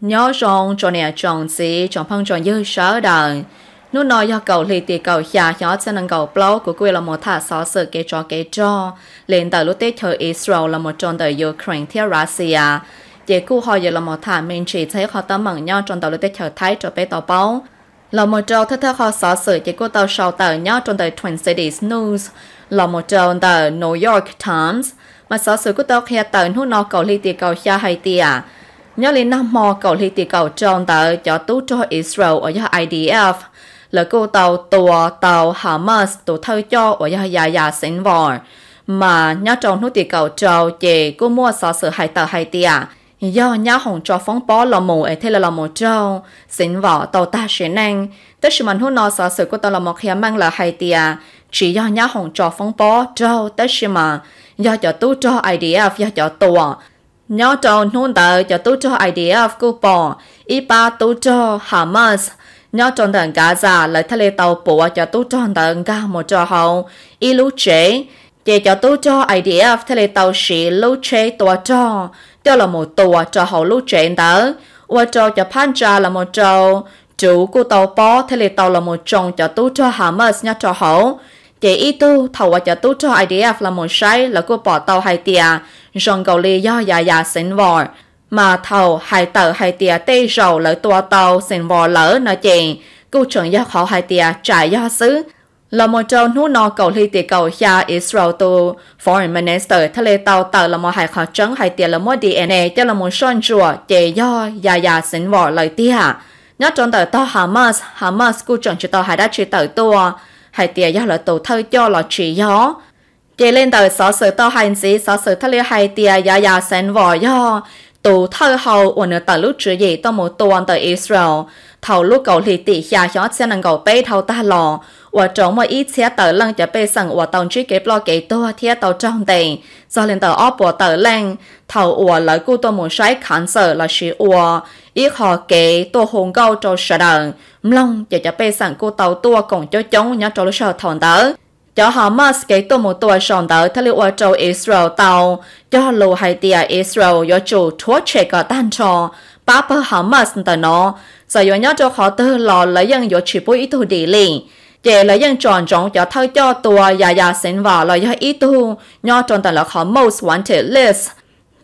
nhỏ rong cho nè chọn gì chọn phong chọn dư sở đời nút nói do cầu lì tì cầu nhà nhỏ cho nên cầu blog của quê là một thả xó sự kế cho kế cho lên tờ lúc tết thời Israel là một trong tờ Ukraine theo Russia chế cụ họ giờ là một thả mình chỉ thấy họ tâm mặn nhau trong tờ lúc tết thời Thái trở về tàu báo là một trâu thất thất họ xó sự chế cụ tàu sau tờ nhau trong tờ Twin Cities News là một trâu tờ New York Times mà xó sự của tàu khía tờ nút nói cầu lì tì cầu nhà hay tì nhớ lên năm mò cầu lì thì cầu tròn tờ cho tú cho Israel ở do IDF là cô tàu tùa tàu Hamas tù thơ cho ở do dạ dạ sinh vòi mà nhớ tròn nút thì cầu tròn chè cô mua sợ sự hai tờ hai tia do nhớ hồng cho phóng bó là mù ở thế là là một trâu sinh vỏ tàu ta sẽ năng tất sự mình hôn nó sợ sự của tàu là một hiểm mang là hai tia chỉ do nhớ hồng cho phóng bó trâu tất sự mà do cho tú cho IDF do cho tùa nhau cho nôn tờ cho tôi cho idea of cô bỏ ý ba tôi cho Hamas nhau cho tầng Gaza lại thay lệ tàu bộ cho tôi cho tầng ga một cho hậu ý lũ chế chế cho tôi cho idea of thay lệ tàu sĩ lũ chế tòa cho đó là một tòa cho hậu lũ chế tờ và cho cho phan trà là một trâu chủ của tàu bó thay lệ tàu là một trồng cho tôi cho Hamas nhau cho hậu chế ý tu thầu cho tu cho IDF à, là một sai là cô bỏ tàu hai tia rong cầu li do già già xin vò mà thầu hai tờ hai tia tê rầu lỡ tua tàu xin vò lỡ nói chèn cô trưởng do họ hai tia trả do xứ là một trong nút nọ cầu li tia cầu xa Israel tu foreign minister thay lê tàu tờ là một hai khó trấn hai tia là một DNA cho là một son chùa chế do già già xin vò lời tia nhớ trong tờ to Hamas Hamas cô trưởng chỉ tàu hai đã chỉ tờ tua hai tia do lỡ tổ thơ cho lọ chỉ gió chỉ lên đời sở sự to hành gì sở sự thất liệu hai tia do do sen vò do tổ thơ hầu nơi ở lúc chữ gì to một tuần tới Israel thầu lúc cầu lì tỉ xa cho sẽ năng cầu bê thầu ta lò mọi tàu tàu lăng lăng, kế kế kế thiết do lên họ gâu chống nhau 我中么一切到人就被上我当初给不给多贴到中的，昨天到阿伯到人，头我来顾多么晒看色了是我，一下给多红高做石人，唔就就被上顾到多共就中人做了少堂的。cho Hamas kế tổ một tuổi sòng tới thay liệu ở châu Israel tàu cho lù hay tia Israel do chủ thua chế cả tan trò ba bờ Hamas tới nó rồi do nhau cho họ tư lò lấy dân do chỉ bôi ít đồ đi liền chế là dân chọn chọn cho thay cho tua ya ya xin vào là do ý tu nho trong tận là khó most wanted list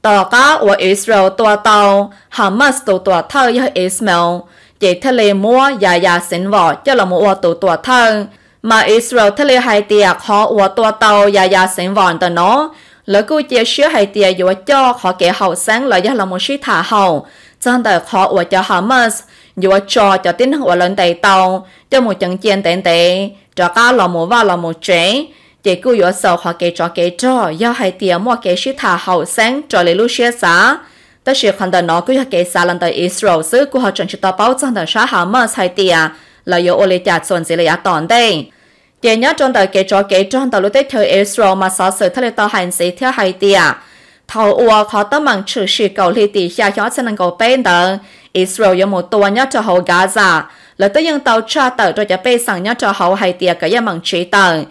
tờ cá của Israel tua tàu Hamas tụ tua thay do Ismail chế thế lệ mua ya ya xin vào cho là mua tụ tua thay, mà Israel thế lệ hai tiệc họ của tua tàu ya ya xin vào tờ nó lỡ cô chia sẻ hai tiệc dụ cho họ kể hậu sáng là do là một sĩ thả hậu chân tờ họ của cho Hamas dù cho cho tin hoặc lên tay tàu cho một trận chiến tệ tệ cho cá lò mù và lò mù chế chỉ cứ dù sầu họ kể cho kể cho do hai tiền mua kể sĩ thả hậu sáng cho lấy lúc xe xã tất sự khăn đời nó cứ cho kể xã lần tới Israel xứ của họ chuẩn chỉ tao báo trong đời xã hà mơ hai tiền là do ô lê chặt xuân sẽ lấy tòn đây chỉ nhớ trong đời kể cho kể cho đời lúc tết thời Israel mà sợ sự thay đổi tao hành sĩ theo hai tiền thầu ua khó tâm bằng trừ sự cầu lì tỷ xa gió sẽ năng cầu bên tờ Israel có một tòa nhất cho hậu Gaza là tới dân tàu tra tờ cho cho bê sẵn nhất cho hậu hay tìa cái dân bằng trí tờ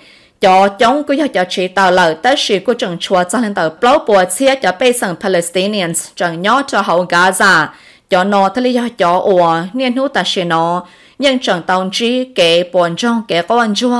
cho chống cứ cho trí tờ là tới sự của trường chùa cho lên tờ blog bùa chia cho bê sẵn Palestinians chẳng nhỏ cho hậu Gaza cho nó thay lý cho ua niên hữu ta sẽ nó nhưng chẳng tàu trí kể bọn trong kể quan chua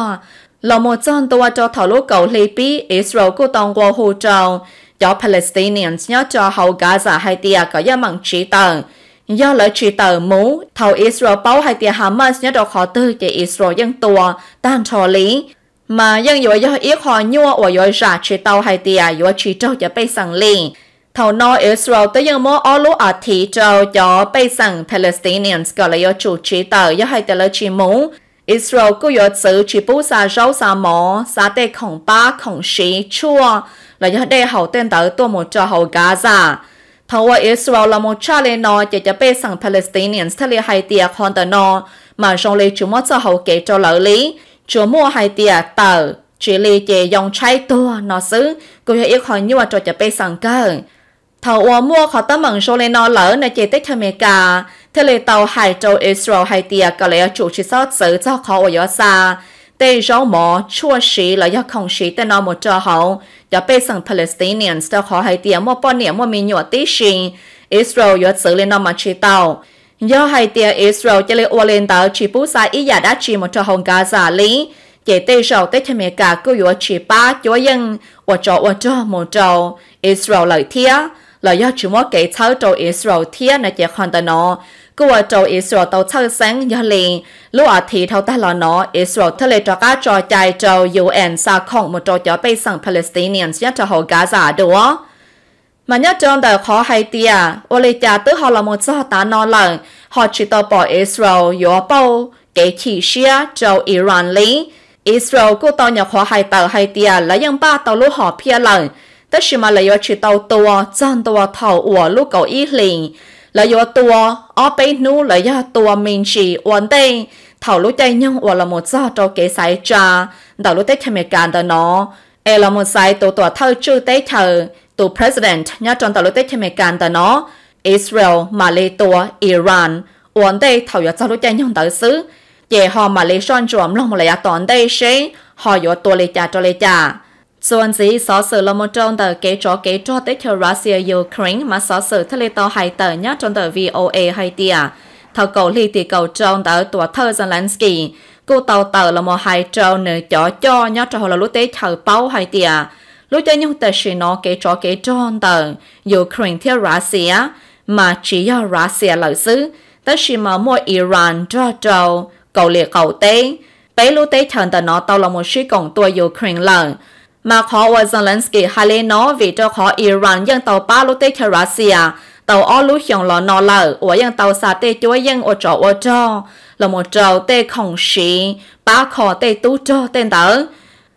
là một dân tòa cho thảo lúc cầu lì bí Israel của tàu qua hồ trào cho Palestinians nhớ cho hậu Gaza hay tia có giá mặn trí tờ. Do lợi trí tờ mũ, thầu Israel báo hay tia Hamas nhớ đồ họ tư cho Israel dân tùa, tan trò lý. Mà dân dụ do yếu khó nhua ở dụ ra trí tàu hay tia dụ trí trâu cho bây sẵn liền. Thầu nói Israel tới dân mô ô lũ ở thị trâu cho bây sẵn Palestinians có lợi chủ trí tờ do hay tia lợi trí mũ. Israel có yếu tử chỉ bố xa rau xa mỏ, xa tê khổng ba khổng xí chua, là yếu đê hậu tên tử tù một cho hậu Gaza. Thông qua Israel là một trả lệ nó chỉ cho bê sẵn Palestinians thay lệ hai tiệc hòn tờ nó, mà rong lệ chú mốt cho hậu kế cho lợi lý, chú mua hai tiệc tờ, chỉ lệ chế dòng trái tùa nó xứ, cũng yếu khó nhu cho chỉ bê sẵn cơ thầu ua mua khó tâm mừng số lên nó lỡ nơi chế tích thơ mê cả. Thế lệ tàu hải châu Israel hay tìa có lẽ chủ trì sót xử cho khó ở gió xa. Tê rau mỏ chua sĩ là do không sĩ tên nó một trò hậu. Cho bê sẵn Palestinians cho khó hay tìa mua bó niệm mua mì nhỏ tí xì. Israel gió xử lên nó mà chỉ tàu. Do hai tìa Israel cho lệ ua lên tàu chỉ bú xa ý giả đã chỉ một trò hồng Gaza lý. chế tê sầu tê chăm mẹ cả cứ yếu chỉ ba chúa dân, ua trò ua trò một trò. Israel lời thiết là do chúng mốt kể cháu trâu Israel thiên là chỉ hoàn toàn nó cứ ở trâu Israel tàu cháu sáng do liền lúc ở thì thâu ta là nó Israel thay lệ cho cá trò chạy trâu UN xa không một trò cho bay sang Palestinians nhất cho hồ Gaza đúng không mà nhớ trong đời khó hay tia, ô lê cha tứ họ là một số tá nó lần, họ chỉ tàu bỏ Israel, yếu bao, kể chỉ xia châu Iran lý. Israel cũng tàu nhà khó hay tàu hay tia là dân ba tàu lúc họ phía lần, แต่ชิมาเลยว่าชิตาตัวจันตัวเท่าอัวลูกเกาอีหลิงเลยว่าตัวอ๋อไปนู้เลยว่าตัวมินชีวันเต้เท่าลูกใจยังอัวละหมดจ้าตัวเกสายจ้าแต่ลูกเต้ทำการแต่เนาะเอละหมดสายตัวตัวเท่าชื่อเต้เธอตัว president เนี่ยจนแต่ลูกเต้ทำการแต่เนาะอิสราเอลมาเลตัวอิหร่านวันเต้เท่าอย่าจ้าลูกใจยังแต่ซื้อเจฮอมาเลชอนจวมลงมาเลยตอนเต้เชฮอยตัวเลยจ้าตัวเลยจ้าส่วนสีสอสือลมจงเตอเกจอเกจอเตเทรัสเซียยูเครนมาสอสือทะเลตอไฮเตอร์ยะจนเตอ VOA ไฮเตียทากลีติเกาจงเตอตัวเทอร์เซลันสกีกูเตอเตอลมไฮจงเนจอจอยะจอฮอลลุเตเทอเป้าไฮเตียลูจะยังแต่ชินอเกจอเกจอนเตอยูเครนเทรัสเซียมาจียารัสเซียเหล่าซื้อแต่ชิมามัวอิรานจอจอเกาหลีเกาเต้ไปลูเตเชิญแต่นอเตอลมชิกองตัวยูเครนเหล่า mà khó và Zelensky hai lên nó vì cho khó Iran dân tàu ba lô tê Russia à. tàu ô lũ hiong lò nò lờ và dân tàu xa tế chúa dân ô trọ ô trọ là một châu tê khổng sĩ ba khó tê tú trọ tên tàu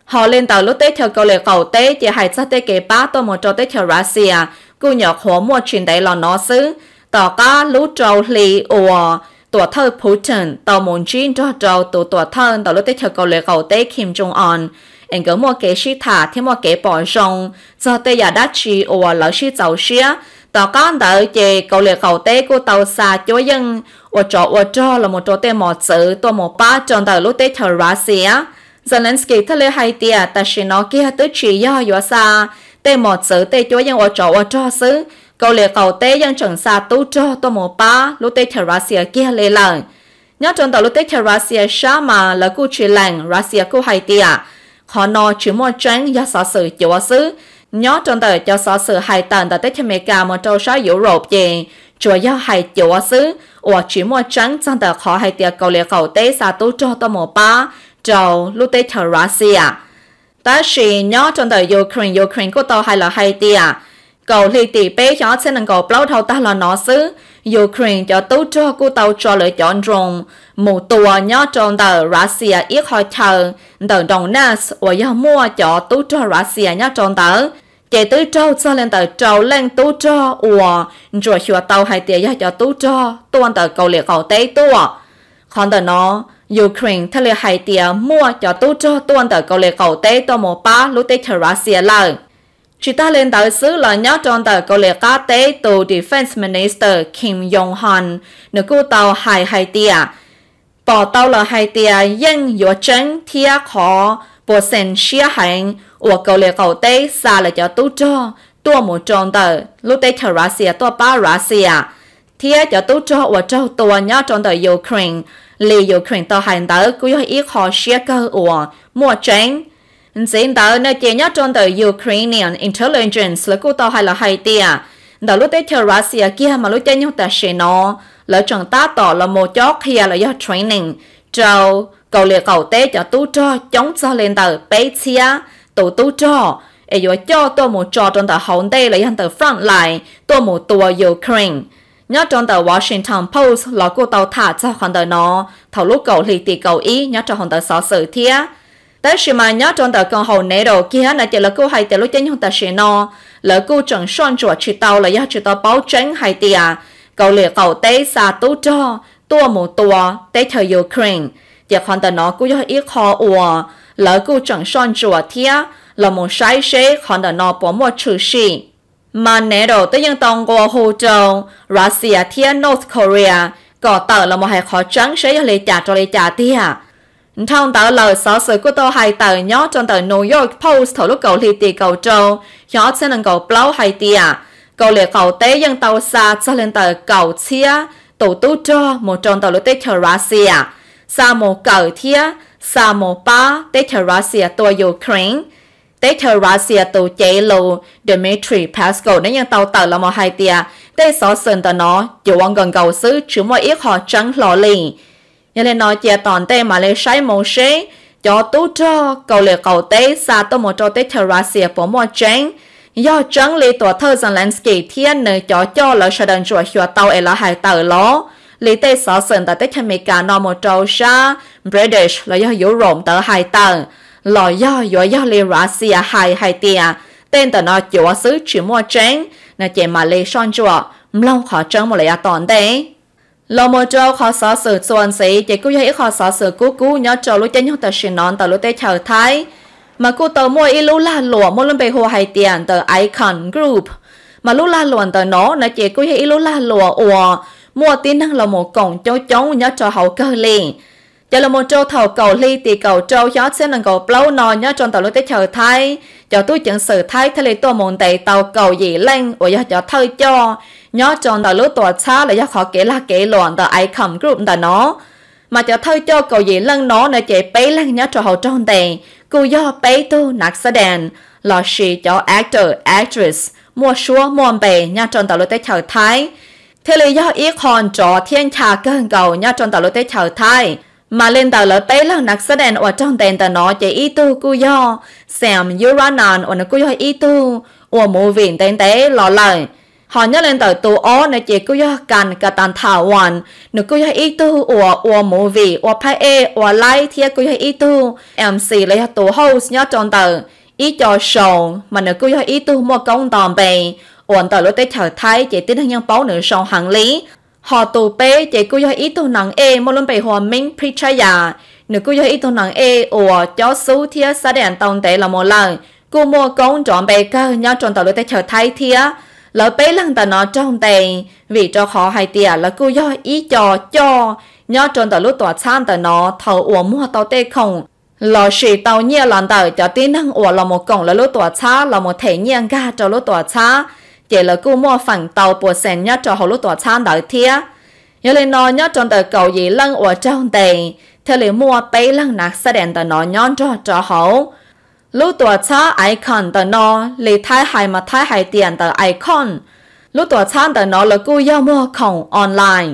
họ lên tàu lô tết theo câu lệ cầu tê chỉ hãy sát tê kế ba tàu một châu tết theo Russia à. cô nhỏ khó mua truyền đại lò nó xứ tỏ cá lũ trâu lì ủa tổ thơ Putin tàu muốn chín cho châu tổ tổ thân tàu lô tết theo câu lệ cầu tê Kim Jong Un anh cứ mua cái sĩ thả thì mua cái bỏ rong cho tây giờ đã chỉ ở lỡ sĩ cháu xía, tao con đỡ chị cầu liệt cầu tê của tàu xa chúa dân ở chỗ ở chỗ là một chỗ tê mỏ chữ tôi một ba trong đỡ lúc tê thờ ra sĩ Zelensky thắt lê hai tia ta sĩ nó kia tới chỉ do yếu xa tê mỏ chữ tê chúa dân ở chỗ ở chỗ xứ cầu liệt cầu tê dân chẳng xa tu cho tôi một ba lúc tê thờ ra sĩ kia lê lời nhớ trong tàu lúc tê thờ ra xa mà là cụ chỉ lành ra xía cụ hai tia à họ nó chỉ một trang do sở sự chủ sư nhớ trong đời cho sở sự hai tầng tại tết mẹ cả một trâu sói dữ rộp gì chùa do hai chủ sư ở chỉ một trang trong tờ họ hai tiệc cầu lệ khẩu tế xa tu cho tao một ba trâu lúc tết Russia à. ta chỉ nhớ trong đời Ukraine Ukraine của tao hay là hai tiệc à? cầu li tỷ bé cho sẽ nâng cầu bao thâu ta là nó xứ Ukraine cho tu cho cô tàu cho lựa chọn rồng một tùa nhỏ trong tờ Russia ít hỏi thờ tờ đồng và do mua cho tu cho Russia nhỏ trong tờ chạy tới trâu cho lên tờ trâu lên tu cho ủa rồi chùa tàu hai tiền cho tu cho tuôn tờ cầu liệt cầu tế tùa còn tờ nó Ukraine thay liệt hai tiền mua cho tu cho tuôn tờ cầu liệt cầu tế tùa một ba lúc tế Russia lời chỉ ta lên tới xứ là nhớ trong tờ câu lệ cá tế từ Defense Minister Kim Yong Han, nữ cụ tàu hai hai tia. Bỏ tàu là hai tia yên yếu chân thia khó, bộ sen xia hành, ủa câu lệ cầu tế xa là cho tu cho, tua một trong tờ, lúc tế thờ Russia tua ba Russia. Thia cho tu cho ủa châu tua nhớ trong tờ Ukraine, lì Ukraine tàu hành tớ cũng yếu khó xia cơ ủa, mua tránh xin tới nơi chế nhất trong tờ Ukrainian intelligence là cô tao hay là hay tia đó lúc tới theo Russia kia mà lúc tới nhau ta sẽ nó lỡ chẳng ta tỏ là một chó kia à là do training trâu cầu lìa cầu tế cho tu cho chống cho lên tờ bế chia tụ tu cho ấy vừa cho tôi một trò trong tờ hậu đây là dân tờ front line, tôi một tua Ukraine nhớ trong tờ Washington Post là cô tàu thả cho hoàn tờ nó thầu lúc cầu lì tì cầu ý nhớ cho hoàn tờ xó sự thiếc 但是嘛 nhớ trong tờ con hầu nè đồ kia là chỉ là cô hay tiểu lúc chân không ta sẽ no lỡ cô chẳng son chuột chỉ tàu là do chỉ tàu báo tránh hay tia cầu lệ cầu tế xa tú cho tua một tua tế thời Ukraine chỉ còn tờ nó cô do ít khó ủa lỡ cô chẳng son chuột thia là một sai sẽ còn tờ nó bỏ một chữ gì mà nè đồ tới dân tông của Hồ Châu Russia thia North Korea có tờ là một hệ khó trắng sẽ lấy trả cho lấy trả tia Thông tờ lời sở sự của tôi hay tờ nhó trong tờ New York Post thổ lúc cầu lì tì cầu trâu, nhó sẽ nâng cầu blow hay tìa. À? Cầu lì cầu tế dân tàu xa cho lên tờ cầu chia, tổ tu cho một trong tờ lúc tế chờ à? ra xìa. một cầu thia, sa một ba tế chờ russia, à, xìa Ukraine. Tế chờ russia xìa tổ chế lù Dmitry Pascal đến dân tàu tờ là một hai tìa. Tế sở sừng tờ nó, dù ông gần cầu xứ chứ mọi ít họ trắng lọ liền nhà lên nói chia tòn tê mà lấy sai mông xe cho tu cho cầu lệ cầu tê xa tô một cho tê thờ ra xìa bố mò chánh do trắng lý tổ thơ dân lãnh kỳ thiên nơi cho cho lỡ sở đơn chùa hiệu tàu ấy là hải tàu lỗ lý tê sở sừng tại tết mỹ cả nọ một trâu xa British là do yếu rộn tờ hải tàu lò do yếu do lý ra xìa hải hải tìa tên tờ nó chùa xứ chỉ mua chánh nè chè mà lý son chùa mlong khó trắng một lý à tòn đấy lo mô cho khó sở sự chuẩn sĩ chỉ cứ dễ khó sở sự cú cú nhớ cho lúc chân nhóc tờ xin nón tờ lúc tê chờ thái mà cú tờ mua ít lúc là lụa mua lên bề hồ hay tiền tờ icon group mà lúc là lụa tờ nó là chỉ cứ dễ ít lúc là lụa ủa mua tin năng là một cổng cho chống nhớ cho hậu cơ liền giờ là một trâu thầu cầu ly thì cầu trâu gió sẽ là cầu lâu nò nhớ trong tàu lúc tới chờ thay giờ tôi chẳng sử thay thay lấy tôi muốn tẩy tàu cầu gì lên và giờ giờ thơi cho nhớ trong tàu lúc tòa xa là do khó kể là kể loạn tờ ai cầm group tờ nó mà cho thơi cho cầu gì lân nó nơi chạy bay lăng nhớ cho hậu trong tề cô do bay tu nạc sa đàn là sĩ cho actor actress mua xua mua bề nhớ trong tàu lúc tới chờ thay thế lý do ít hòn trò thiên trà cơn cầu nhớ trong tàu lúc tới chờ thay mà lên tàu lỡ tế là nạc sát đèn ở trong tên tờ nó chạy ý tu cu do xem yếu ra nàn ở nó cu do ý tu ở mù viện tên tế lò lời họ nhớ lên tàu tu ó nó chạy cu do càn cả tàn thảo hoàn nó cu do ý tu ở ở mù vị ở phai e ở lai thia cu do ý tu mc lấy tu host nhớ trong tờ ý cho show mà nó cu do ý tu mua công tòm bề ổn tờ lỡ tế thở thái chạy tính hơn nhân báu nữ sông hàng lý họ tù bê chỉ cứ cho ít tu nặng e một lần bị hòa minh ya nếu cứ cho ít tu nặng e ở cho số thia sa đèn tông tệ là một lần cô mua công chọn bê cơ nhau chọn tàu lối tay chờ thay thia lỡ bê lăng tàu nó trong tệ vì cho họ hay tiền là cứ cho ít cho cho nhau chọn tàu lối tòa san tàu nó thầu ủa mua tàu tê không lò sĩ tàu nhia lần tàu cho tí năng ủa là một cổng là lối tòa xa là một thể nhiên ga cho lối tòa xa chỉ là cú mua phần tàu bùa sen nhá cho hồ lúc tòa chán đợi thia nhớ lên nó nhá trong đời cầu gì lưng ở trong tiền theo lời mua bấy lưng nạc sẽ đèn tờ nó nhón cho cho hậu lúc tòa chá icon tờ nó lì thái hài mà thái hài tiền tờ icon lúc tòa chán tờ nó là cú yêu mua khổng online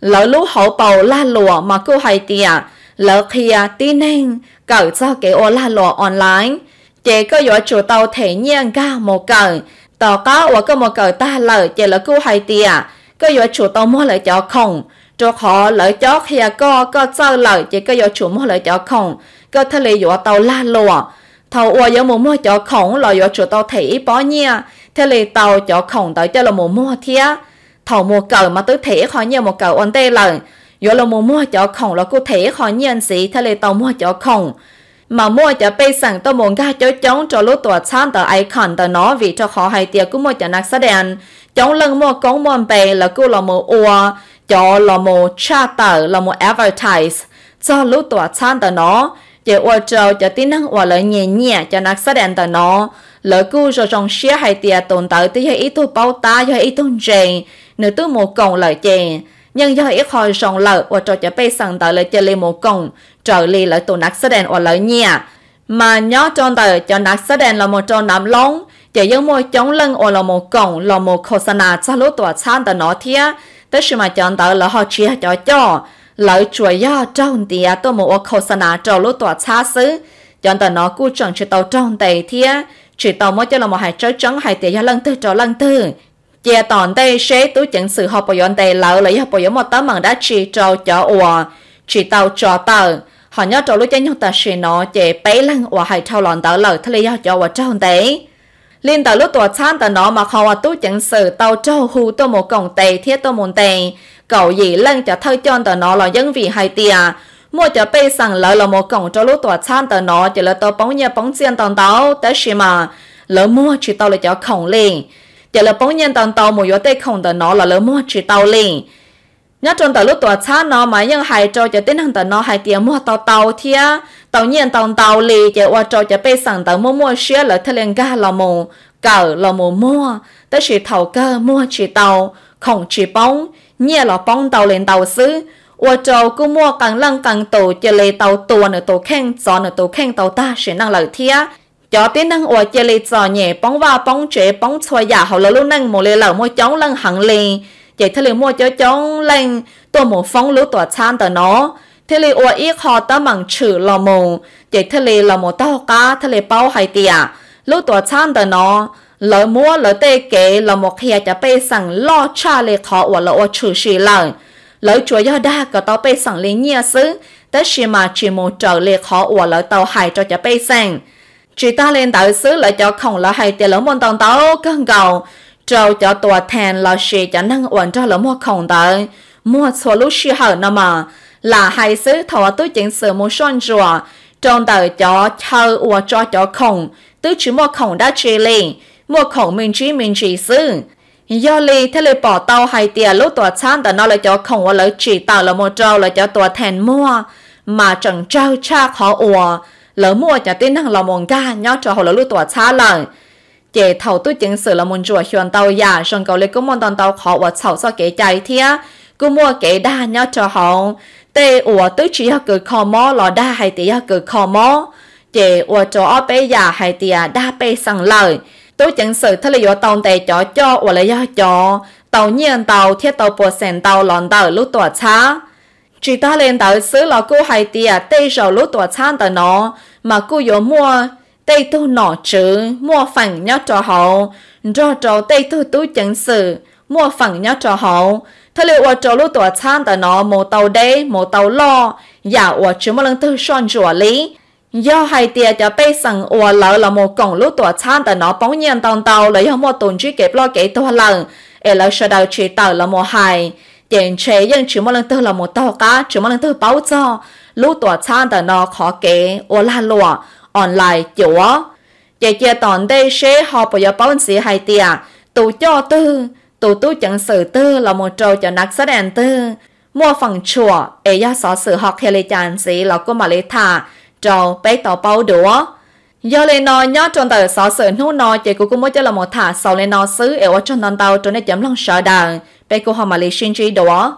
lỡ lúc hậu bầu la lùa mà cú hài tiền lỡ kia tin nên cậu cho cái ô la lùa online chỉ có dõi chủ tàu thể nhiên cả một cậu tao cá và cơ mà cờ ta lỡ chạy lỡ cứu hai tia cơ giờ chủ tao mua lỡ cho không cho họ lỡ cho kia co, có sao lỡ chỉ cơ giờ chủ mua lỡ cho không cơ thế lì giờ tao la lùa tao ua giờ mua mua cho không lỡ giờ chủ tao thấy bỏ nha thế lì tao cho không tao cho là mua mua thia tao mua cờ mà tới thấy khó nhiều một cờ ổn tê lỡ giờ là mua mua cho không là cô thấy khó nhiên gì thế lì tao mua cho không mà mua cho bây sẵn tôi muốn ga cho chống cho lúc tuổi chán tờ ai khẩn tờ nó vì cho khó hay tiệc cũng mua cho nạc xa đèn chống lưng mua công mua bề là cứ là một ua cho là một charter là một advertise cho lúc tuổi chán tờ nó chỉ ua trâu cho tí năng ua lợi nhẹ nhẹ cho nạc xa đèn tờ nó lỡ cứ cho trong xe hay tiệc tồn tại tí hay ý tôi bao ta hay ý tôi dành nếu tôi một cổng lợi chè nhưng do ít hồi rộng lợ và trò cho bê sẵn tại lợi chơi lên một cổng trợ lý lợi tù nạc sơ đèn ở lợi nhà. Mà nhớ tròn tờ cho nạc sơ đèn là một tròn nắm lông, chỉ yếu môi chống lưng ở là một cổng là một khổ sân nà xa lúc tỏa chán tờ nó thía. Tất mà chọn tờ là họ chia cho cho, lợi chùa do tròn tìa tôi một khổ sân nà trò lúc tỏa xa xứ. Chọn tờ nó cú tròn chỉ tàu tròn tề thía, chỉ tàu mới cho là một hai trái trắng hai tìa do lân tư trò lân tư chia tòn tê xế tú chẳng sự học bảo yon tê lỡ lấy học bảo yon một tấm bằng đã chỉ trò cho ủa chỉ tàu trò tờ họ nhớ trâu lúc chân nhung ta sẽ nó chế bấy lăng và hãy trâu lòn tớ lở thay lý cho và trâu đấy liên tờ lúc tòa chán tờ nó mà khó và tú chẳng sự tàu trâu hù tôi một cổng tề thiết tôi một tề cậu gì lăng cho thơ chọn tờ nó là dân vị hai tìa mua cho bê sẵn lỡ là một cổng cho lúc tòa chán tờ nó chỉ là tàu bóng nhà bóng chiên tàu tàu tớ xì mà lỡ mua chỉ tàu là cho khổng liền chỉ là bóng nhân tàu tàu một yếu tê khổng tờ nó là lỡ mua chỉ tàu liền nhớ trong tàu lúc tàu xa nó mà nhưng hai trâu cho tên hàng tàu nó hai tiền mua tàu tàu thia tàu nhiên tàu tàu lì chỉ qua trâu cho bê sẵn tàu mua mua xe là thế liền ga là mù cờ là mù mua tới chỉ tàu cơ mua chỉ tàu không chỉ bóng nhẹ là bóng tàu lên tàu xứ qua trâu cứ mua càng lăng càng tàu chỉ lấy tàu tuần ở tàu khen gió ở tàu khen tàu ta sẽ năng lợi thia cho tiếng năng ủa chỉ lấy gió nhẹ bóng vào bóng chế bóng xoay giả hậu lỡ lúc năng một lề lỡ mua chống lăng hẳn liền vậy Thề là mua cho chống lên tôi một phong lúa tỏa chan tờ nó Thề là ủa ít họ ta mảng chữ là mù vậy Thề là là một tao cá Thề là bao hai tia lúa tỏa chan tờ nó lỡ mua lỡ tê kể là một khi cho bê sẵn lo cha lê khó ủa lỡ ủa chữ sĩ lợn lỡ chúa do đa cả tao bê sẵn lên nhia xứ tất xì mà chỉ một trở lê khó ủa lỡ tao hại cho cho bê sẵn chỉ ta lên tạo xứ lỡ cho không lỡ hay tiền lỡ môn tông tao cân cầu trâu cho tòa thèn là sẽ cho năng ổn cho lỡ mua khổng tới mua số lúc sư hở nó mà là hai xứ thọ tôi chính sự mua son rùa trong tờ cho chơi ủa cho cho khổng tứ chỉ mua khổng đã chơi lì mua khổng mình chỉ mình chỉ sứ do lì thế lì bỏ tàu hay tiền lúc tòa chán tờ nó là cho khổng và lỡ chỉ tàu là mua trâu là cho tòa thèn mua mà chẳng trâu cha khó ủa lỡ mua cho tin năng là mong ca nhớ cho hồ lỡ lúc tòa chán lời chế thầu tôi chính sự là muốn chùa hiền tàu nhà, xong cầu lấy cũng muốn toàn tàu khó và sau sau kế chạy thia cứ mua kế đa nhau cho họ tê ủa tôi chỉ học cử khó mò lò đa hay tí học cử khó mò chế ủa cho ở bây giả hay tí đa bây sẵn lời tôi chính sự thay là tàu tề cho cho ủa lấy cho tàu nhiên tàu thiết tàu bộ sen tàu lòn tàu lúc tuổi cha chỉ ta lên tàu xứ là cô hay tí tê rồi lúc tuổi cha tàu nó mà cô yếu mua tay tu nọ chữ mua phẳng nhau cho họ, cho trò tây tu tu chẳng sự mua phẳng nhau cho họ. thế liệu ở trò lúc tuổi chan tại nó một tàu đế một tàu lo giả ở chữ một lần tư son rủa lý do hai tia cho bây sẵn ở lỡ là một cổng lúc tuổi chan tại nó bóng nhiên tàu tàu lấy không một tuần truy kịp lo kỹ tua lần ở lỡ sơ đầu chỉ tàu là một hài tiền chế dân chữ một lần tư là một tàu cá chữ một lần tư báo cho lúc tuổi chan tại nó khó kể ở là lụa online lại chỗ giờ giờ tòn đây sẽ họ bây giờ bảo sĩ hay tiệt tụ cho tư tụ tu chẳng sử tư là một trâu cho nạc sát đèn tư mua phẳng chùa ấy do sở sự học hệ lý chán sĩ là cô mà lý thả trâu bé tàu bao đũa giờ lên nó nhớ trong tờ sở sự nô nó chỉ của cô mới cho là một thả sau lên nó xứ ở trong non tàu trong này chấm lòng sợ đàn bé cô họ mà lý xin trí đũa